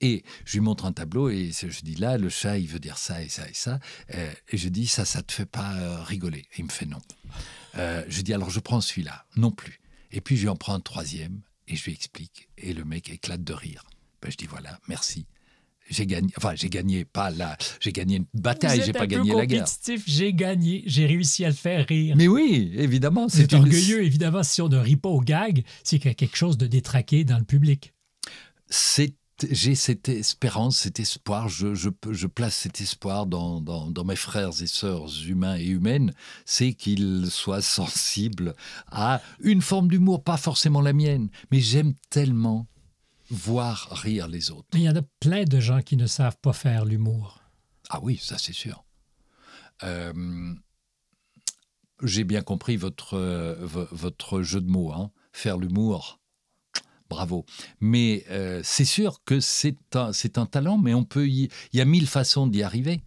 Et je lui montre un tableau et je dis, là, le chat, il veut dire ça et ça et ça. Euh, et je dis, ça, ça te fait pas rigoler. il me fait non. je dis, alors je prends celui-là. Non plus. Et puis je en prends un troisième et je lui explique. Et le mec éclate de rire. Ben, je dis voilà, merci. J'ai gagné, enfin j'ai gagné pas la, j'ai gagné une bataille, j'ai pas gagné la guerre. J'ai gagné, j'ai réussi à le faire rire. Mais oui, évidemment, c'est orgueilleux évidemment si on ne rit pas au gag, c'est qu'il y a quelque chose de détraqué dans le public. C'est j'ai cette espérance, cet espoir, je, place cet espoir dans, mes frères et sœurs humains et humaines, c'est qu'ils soient sensibles à une forme d'humour, pas forcément la mienne, mais j'aime tellement voir rire les autres. il y en a plein de gens qui ne savent pas faire l'humour. Ah oui, ça c'est sûr. Euh, j'ai bien compris votre, euh, jeu de mots, hein. faire l'humour bravo. Mais euh, c'est sûr que c'est un, talent, mais on peut il y a mille façons d'y arriver.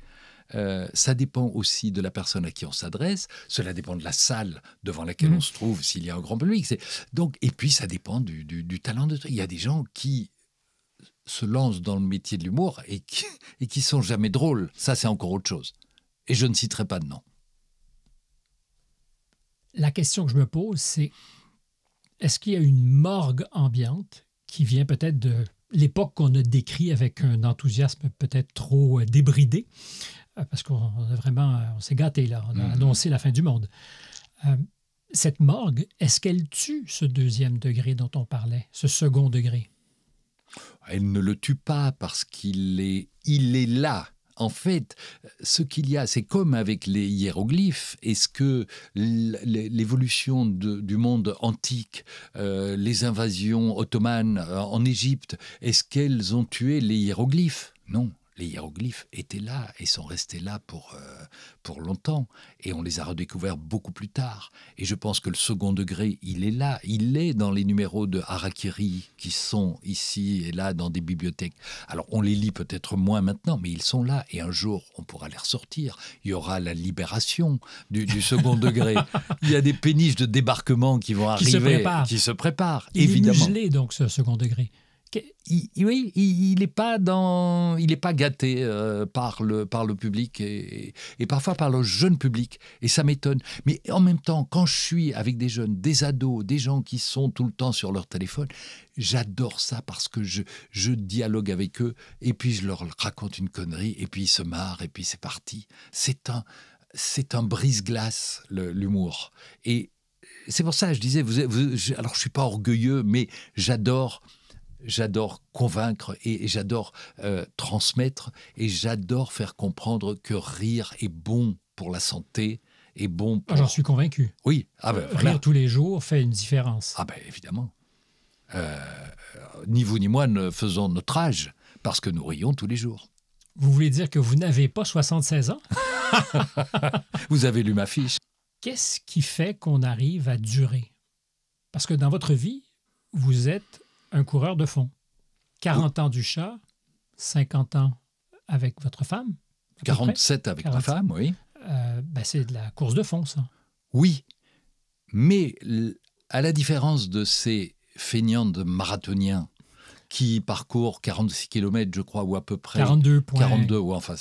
Euh, ça dépend aussi de la personne à qui on s'adresse. Cela dépend de la salle devant laquelle mmh. on se trouve, s'il y a un grand public. Donc, et puis, ça dépend du, talent de. Il y a des gens qui se lancent dans le métier de l'humour et qui, et qui sont jamais drôles. Ça, c'est encore autre chose. Et je ne citerai pas de nom. La question que je me pose, c'est est-ce qu'il y a une morgue ambiante qui vient peut-être de l'époque qu'on a décrit avec un enthousiasme peut-être trop euh, débridé, euh, parce qu'on a vraiment, euh, on s'est gâté là, on a mm-hmm. annoncé la fin du monde. cette morgue, est-ce qu'elle tue ce deuxième degré dont on parlait, ce second degré Elle ne le tue pas parce qu'il est, il est là en fait, ce qu'il y a, c'est comme avec les hiéroglyphes, est-ce que l'évolution du monde antique, euh, les invasions ottomanes euh, en Égypte, est-ce qu'elles ont tué les hiéroglyphes Non, les hiéroglyphes étaient là et sont restés là pour, euh, pour longtemps. Et on les a redécouverts beaucoup plus tard. Et je pense que le second degré, il est là. Il est dans les numéros de Harakiri qui sont ici et là dans des bibliothèques. Alors on les lit peut-être moins maintenant, mais ils sont là. Et un jour, on pourra les ressortir. Il y aura la libération du, second degré. Il y a des péniches de débarquement qui vont arriver, qui se préparent. Il évidemment. est donc, ce second degré oui, il n'est pas dans, il pas gâté euh, par le par le public et, parfois par le jeune public et ça m'étonne. Mais en même temps, quand je suis avec des jeunes, des ados, des gens qui sont tout le temps sur leur téléphone, j'adore ça parce que je je dialogue avec eux et puis je leur raconte une connerie et puis ils se marrent et puis c'est parti. C'est un c'est un brise-glace l'humour et c'est pour ça je disais vous, vous alors je suis pas orgueilleux mais j'adore j'adore convaincre et, j'adore euh, transmettre et j'adore faire comprendre que rire est bon pour la santé, et bon ah, pour... J'en suis convaincu. Oui. Ah ben, euh, rire tous les jours fait une différence. Ah ben évidemment. Euh, ni vous ni moi ne faisons notre âge parce que nous rions tous les jours. Vous voulez dire que vous n'avez pas 76 ans Vous avez lu ma fiche. Qu'est-ce qui fait qu'on arrive à durer Parce que dans votre vie, vous êtes un coureur de fond. 40 ans du chat, 50 ans avec votre femme. 47 avec ma femme, oui. Euh, ben, c'est de la course de fond, ça. Oui, mais à la différence de ces feignants de marathoniens qui parcourent 46 km, je crois, ou à peu près. 42 points. 42, ou enfin,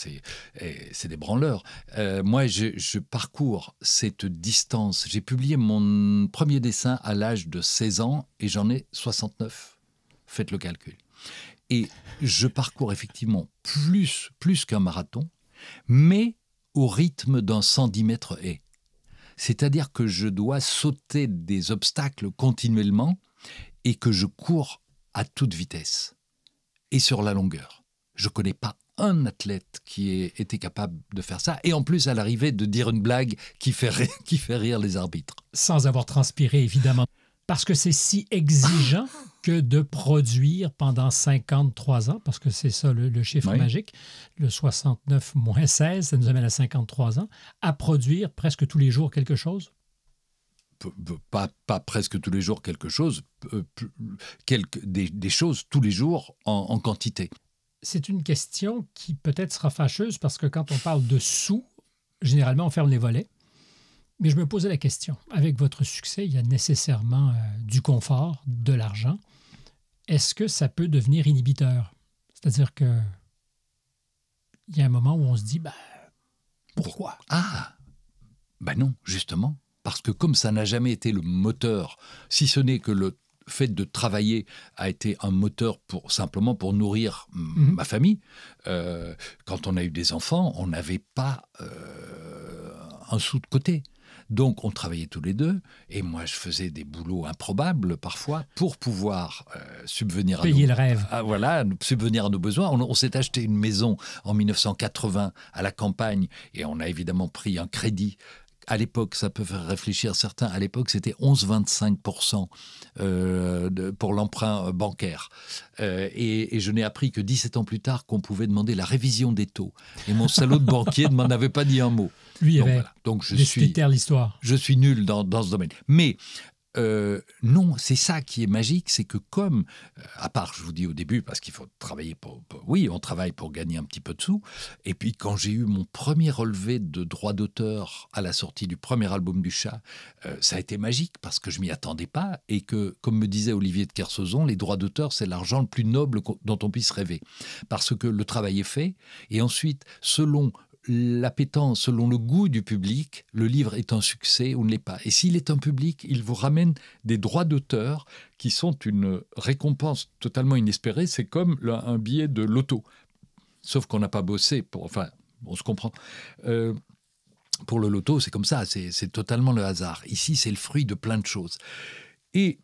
eh, c'est des branleurs. Euh, moi, je, je, parcours cette distance. J'ai publié mon premier dessin à l'âge de 16 ans et j'en ai 69. Faites le calcul. Et je parcours effectivement plus, plus qu'un marathon, mais au rythme d'un 110 mètres et. C'est-à-dire que je dois sauter des obstacles continuellement et que je cours à toute vitesse et sur la longueur. Je ne connais pas un athlète qui ait été capable de faire ça, et en plus à l'arrivée de dire une blague qui fait, qui fait rire les arbitres. Sans avoir transpiré, évidemment parce que c'est si exigeant que de produire pendant 53 ans, parce que c'est ça le, chiffre magique, le 69 moins 16, ça nous amène à 53 ans, à produire presque tous les jours quelque chose? Pas, pas presque tous les jours quelque chose, euh, des, choses tous les jours en, en quantité. C'est une question qui peut-être sera fâcheuse parce que quand on parle de sous, généralement on ferme les volets. Mais je me posais la question, avec votre succès, il y a nécessairement euh, du confort, de l'argent. Est-ce que ça peut devenir inhibiteur? C'est-à-dire que il y a un moment où on se dit, bah, pourquoi? Ah, ben non, justement, parce que comme ça n'a jamais été le moteur, si ce n'est que le fait de travailler a été un moteur pour simplement pour nourrir mmh. ma famille. Euh, quand on a eu des enfants, on n'avait pas euh, un sou de côté. Donc on travaillait tous les deux et moi je faisais des boulots improbables parfois pour pouvoir euh, subvenir à nos, le rêve. Ah, voilà, subvenir à nos besoins. On, s'est acheté une maison en 1980 à la campagne et on a évidemment pris un crédit à l'époque, ça peut faire réfléchir certains, à l'époque c'était 11-25% euh, pour l'emprunt euh, bancaire. et, et, je n'ai appris que 17 ans plus tard qu'on pouvait demander la révision des taux. Et mon salaud de banquier ne m'en avait pas dit un mot. Lui, donc, avait donc je suis l'histoire. Je suis nul dans, ce domaine. Mais euh, non, c'est ça qui est magique, c'est que comme, euh, à part, je vous dis au début, parce qu'il faut travailler pour, Oui, on travaille pour gagner un petit peu de sous. Et puis quand j'ai eu mon premier relevé de droit d'auteur à la sortie du premier album du chat, euh, ça a été magique parce que je m'y attendais pas et que, comme me disait Olivier de Kersozon, les droits d'auteur, c'est l'argent le plus noble dont on puisse rêver. Parce que le travail est fait et ensuite, selon l'appétence, selon le goût du public, le livre est un succès ou ne l'est pas. Et s'il est un public, il vous ramène des droits d'auteur qui sont une récompense totalement inespérée. C'est comme un billet de loto. Sauf qu'on n'a pas bossé pour. Enfin, on se comprend. Euh, pour le loto, c'est comme ça, c'est totalement le hasard. Ici, c'est le fruit de plein de choses. Et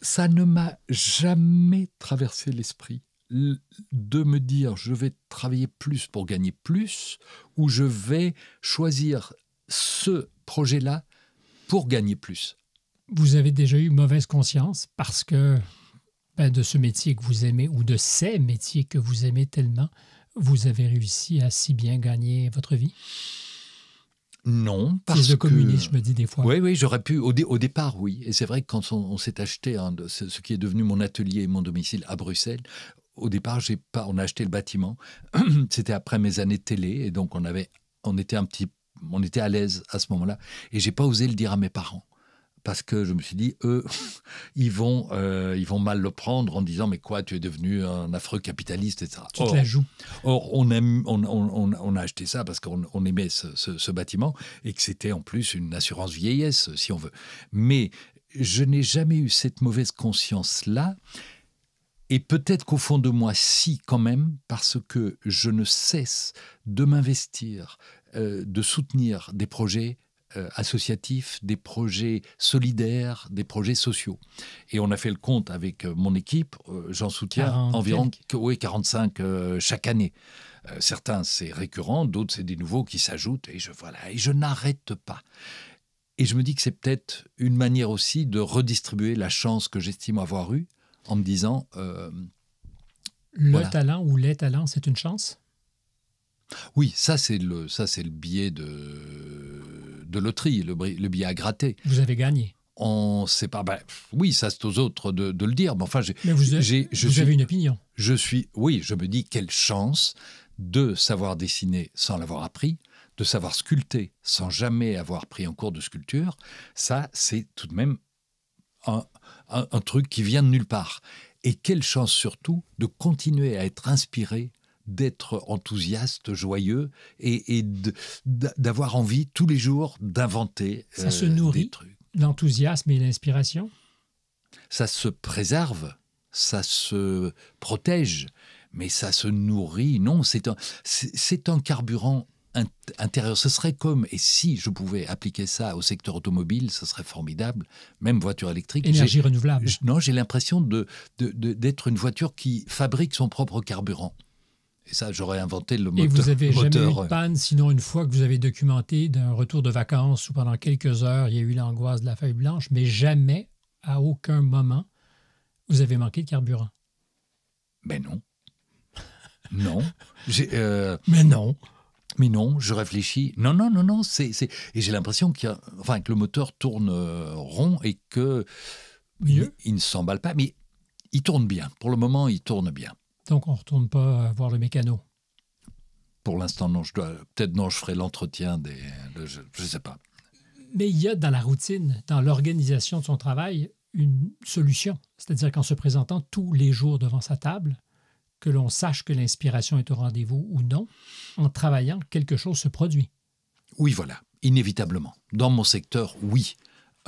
ça ne m'a jamais traversé l'esprit de me dire je vais travailler plus pour gagner plus ou je vais choisir ce projet-là pour gagner plus. Vous avez déjà eu mauvaise conscience parce que ben, de ce métier que vous aimez ou de ces métiers que vous aimez tellement, vous avez réussi à si bien gagner votre vie non, parce que… le communisme, je me dis des fois. Oui, oui, j'aurais pu, au, au, départ, oui. Et c'est vrai que quand on, s'est acheté ce, qui est devenu mon atelier et mon domicile à Bruxelles, au départ, j'ai pas, on a acheté le bâtiment. C'était après mes années de télé et donc on avait, on était un petit, on était à l'aise à ce moment-là. Et j'ai pas osé le dire à mes parents parce que je me suis dit, eux, ils vont, euh, ils vont mal le prendre en disant, mais quoi, tu es devenu un affreux capitaliste, etc. Tu or, te la joues. Or, on, on, a acheté ça parce qu'on aimait ce, bâtiment et que c'était en plus une assurance vieillesse, si on veut. Mais je n'ai jamais eu cette mauvaise conscience-là. Et peut-être qu'au fond de moi, si quand même, parce que je ne cesse de m'investir, euh, de soutenir des projets euh, associatifs, des projets solidaires, des projets sociaux. Et on a fait le compte avec euh, mon équipe, j'en soutiens environ 45 chaque année. certains, c'est récurrent, d'autres, c'est des nouveaux qui s'ajoutent, et je, voilà, et je n'arrête pas. Et je me dis que c'est peut-être une manière aussi de redistribuer la chance que j'estime avoir eue, en me disant... Euh, le talent ou les talents, c'est une chance oui, ça c'est le ça c'est le biais de de loterie, le, billet biais à gratter. Vous avez gagné. On sait pas. Bah, oui, ça c'est aux autres de, le dire. Mais enfin, j'ai. vous, avez, je une opinion. Je suis. Oui, je me dis quelle chance de savoir dessiner sans l'avoir appris, de savoir sculpter sans jamais avoir pris un cours de sculpture. Ça, c'est tout de même un, truc qui vient de nulle part. Et quelle chance surtout de continuer à être inspiré d'être enthousiaste, joyeux et, d'avoir envie tous les jours d'inventer euh, Ça se nourrit, l'enthousiasme et l'inspiration Ça se préserve, ça se protège, mais ça se nourrit. Non, c'est un, c'est un carburant intérieur. Ce serait comme, et si je pouvais appliquer ça au secteur automobile, ce serait formidable, même voiture électrique. Énergie renouvelable. Non, j'ai l'impression d'être de, une voiture qui fabrique son propre carburant. Et ça, j'aurais inventé le moteur. Et vous n'avez jamais eu de euh, panne, sinon une fois que vous avez documenté d'un retour de vacances ou pendant quelques heures, il y a eu l'angoisse de la feuille blanche, mais jamais, à aucun moment, vous avez manqué de carburant. Ben euh, mais non. Non. Mais non mais non, je réfléchis. Non, non, non, non. C'est, Et j'ai l'impression qu'il enfin, que le moteur tourne euh, rond et que il, ne s'emballe pas. Mais il tourne bien. Pour le moment, il tourne bien. Donc on ne retourne pas voir le mécano Pour l'instant, non. Je dois... Peut-être non, je ferai l'entretien des... je ne sais pas. Mais il y a dans la routine, dans l'organisation de son travail, une solution. C'est-à-dire qu'en se présentant tous les jours devant sa table, que l'on sache que l'inspiration est au rendez-vous ou non, en travaillant, quelque chose se produit. Oui, voilà, inévitablement. Dans mon secteur, oui.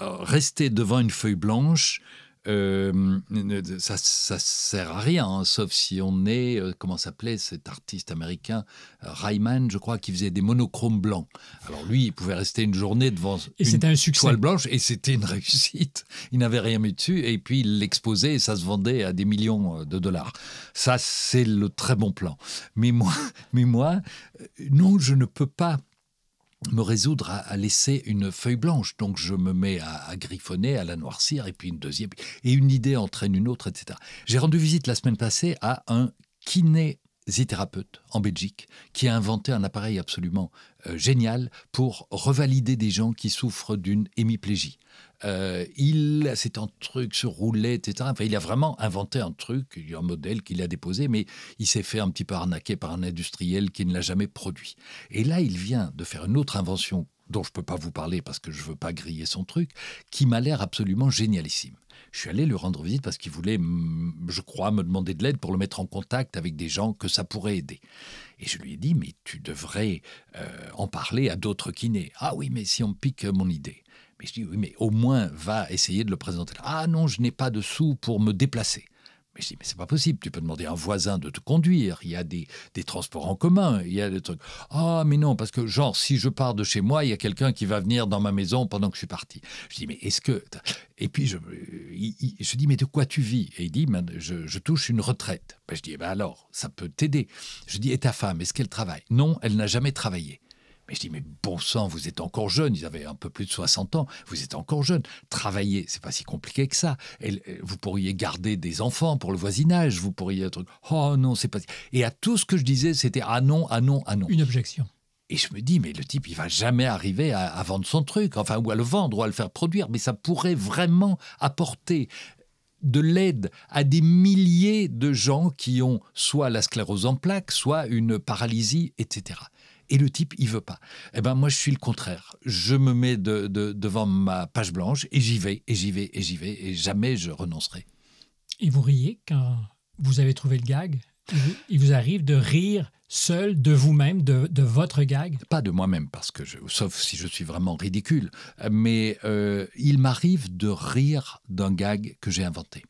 Euh, rester devant une feuille blanche, euh, ça, ça sert à rien, hein, sauf si on est, euh, comment s'appelait cet artiste américain, euh, Ryman, je crois, qui faisait des monochromes blancs. Alors lui, il pouvait rester une journée devant une toile blanche et c'était une réussite. Il n'avait rien mis dessus et puis il l'exposait et ça se vendait à des millions de dollars. Ça, c'est le très bon plan. Mais moi, mais moi non, je ne peux pas me résoudre à, laisser une feuille blanche. Donc je me mets à, griffonner, à la noircir, et puis une deuxième. Et une idée entraîne une autre, etc. J'ai rendu visite la semaine passée à un kinésithérapeute en Belgique qui a inventé un appareil absolument euh, génial pour revalider des gens qui souffrent d'une hémiplégie. Euh, il, c'est un truc se roulait, etc. Enfin, il a vraiment inventé un truc, un modèle qu'il a déposé, mais il s'est fait un petit peu arnaquer par un industriel qui ne l'a jamais produit. Et là, il vient de faire une autre invention dont je ne peux pas vous parler parce que je ne veux pas griller son truc, qui m'a l'air absolument génialissime. Je suis allé le rendre visite parce qu'il voulait, je crois, me demander de l'aide pour le mettre en contact avec des gens que ça pourrait aider. Et je lui ai dit, mais tu devrais euh, en parler à d'autres kinés. Ah oui, mais si on pique mon idée. Mais je dis, oui, mais au moins, va essayer de le présenter. Ah non, je n'ai pas de sous pour me déplacer. Mais je dis, mais c'est pas possible, tu peux demander à un voisin de te conduire, il y a des, transports en commun, il y a des trucs. Ah, mais non, parce que, genre, si je pars de chez moi, il y a quelqu'un qui va venir dans ma maison pendant que je suis parti. Je dis, mais est-ce que. Et puis, je, dis, mais de quoi tu vis Et il dit, je, touche une retraite. Ben, je dis, eh ben, alors, ça peut t'aider. Je dis, et ta femme, est-ce qu'elle travaille Non, elle n'a jamais travaillé. Mais je dis, mais bon sang, vous êtes encore jeune, ils avaient un peu plus de 60 ans, vous êtes encore jeune, travaillez, c'est pas si compliqué que ça. Euh, vous pourriez garder des enfants pour le voisinage, vous pourriez être... oh non, c'est pas... Et à tout ce que je disais, c'était ah non, ah non, ah non. Une objection. Et je me dis, mais le type, il va jamais arriver à, à vendre son truc, enfin, ou à le vendre, ou à le faire produire, mais ça pourrait vraiment apporter de l'aide à des milliers de gens qui ont soit la sclérose en plaques, soit une paralysie, etc et le type, il veut pas. Eh ben moi, je suis le contraire. Je me mets devant ma page blanche et j'y vais, et j'y vais, et j'y vais, et jamais je renoncerai. Et vous riez quand vous avez trouvé le gag Il vous arrive de rire seul de vous-même, de, votre gag Pas de moi-même, parce que je, sauf si je suis vraiment ridicule, mais euh, il m'arrive de rire d'un gag que j'ai inventé.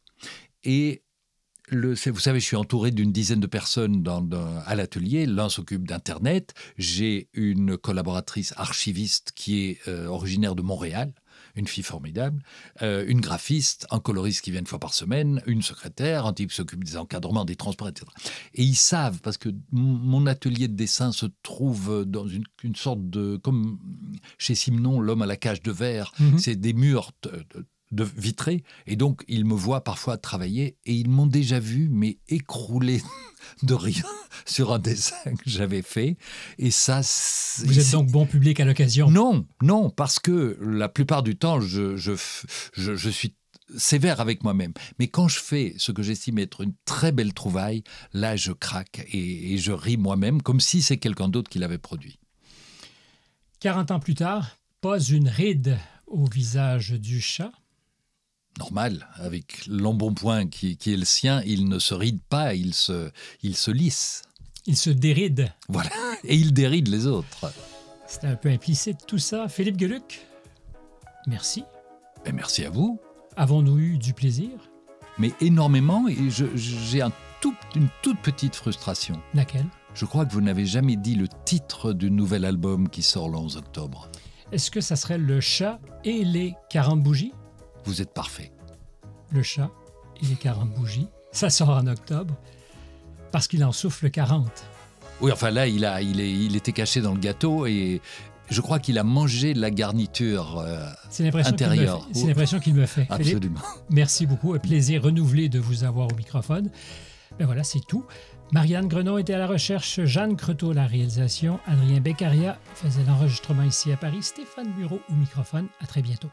Et vous savez, je suis entouré d'une dizaine de personnes dans, à l'atelier. L'un s'occupe d'Internet. J'ai une collaboratrice archiviste qui est euh, originaire de Montréal, une fille formidable, euh, une graphiste, un coloriste qui vient une fois par semaine, une secrétaire, un type s'occupe des encadrements, des transports, etc. Et ils savent, parce que mon atelier de dessin se trouve dans une, sorte de... comme chez Simon, l'homme à la cage de verre, mhm. c'est des murs de vitré. Et donc, ils me voient parfois travailler et ils m'ont déjà vu, mais écroulé de rien sur un dessin que j'avais fait. Et ça. Vous êtes donc bon public à l'occasion Non, non, parce que la plupart du temps, je, je, suis sévère avec moi-même. Mais quand je fais ce que j'estime être une très belle trouvaille, là, je craque et, je ris moi-même, comme si c'est quelqu'un d'autre qui l'avait produit. 40 ans plus tard, pose une ride au visage du chat normal, avec l'embonpoint qui, est le sien, il ne se ride pas, il se, il se lisse. Il se déride. Voilà, et il déride les autres. C'est un peu implicite tout ça. Philippe Geluc, merci. Et ben, merci à vous. Avons-nous eu du plaisir Mais énormément, et j'ai une toute petite frustration. Laquelle Je crois que vous n'avez jamais dit le titre du nouvel album qui sort le 11 octobre. Est-ce que ça serait Le chat et les 40 bougies vous êtes parfait. Le chat il est 40 bougies, ça sort en octobre parce qu'il en souffle 40. Oui, enfin là, il, a, il, il était caché dans le gâteau et je crois qu'il a mangé la garniture euh, intérieure. C'est l'impression qu'il me fait. Absolument. merci beaucoup. Un plaisir renouvelé de vous avoir au microphone. Ben voilà, c'est tout. Marianne Grenon était à la recherche, Jeanne Creteau la réalisation, Adrien Beccaria faisait l'enregistrement ici à Paris, Stéphane Bureau au microphone. À très bientôt.